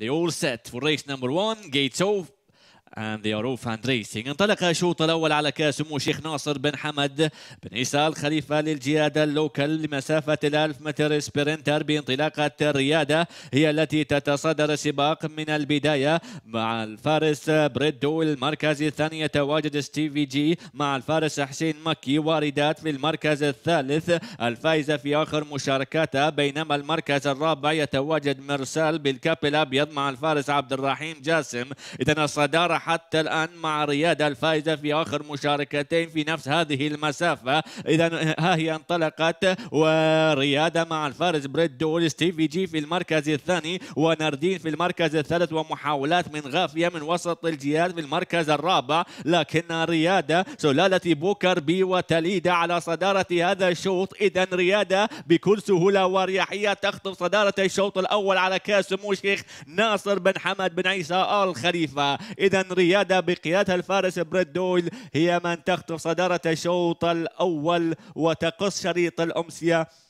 They all set for race number one, gates off, and the Arufan Racing انطلق الشوط الأول على كأس سمو الشيخ ناصر بن حمد بن عيسى الخليفة للجيادة اللوكل لمسافة الألف متر سبرنتر بانطلاقة الريادة هي التي تتصدر السباق من البداية مع الفارس بريدو المركز الثاني يتواجد ستيفي جي مع الفارس حسين مكي واردات في المركز الثالث الفائزة في آخر مشاركاتها بينما المركز الرابع يتواجد مرسال بالكاب الأبيض مع الفارس عبد الرحيم جاسم إذا الصدارة حتى الآن مع ريادة الفائزة في آخر مشاركتين في نفس هذه المسافة إذا ها هي انطلقت وريادة مع الفارس بريد دول ستيفي جي في المركز الثاني وناردين في المركز الثالث ومحاولات من غافية من وسط الجياد في المركز الرابع لكن ريادة سلالة بوكر بي وتليدة على صدارة هذا الشوط إذا ريادة بكل سهولة واريحية تخطف صدارة الشوط الأول على كاس موشيخ ناصر بن حمد بن عيسى آل خليفة إذا ريادة بقيادة الفارس بريد دويل هي من تخطف صدارة الشوط الأول وتقص شريط الأمسية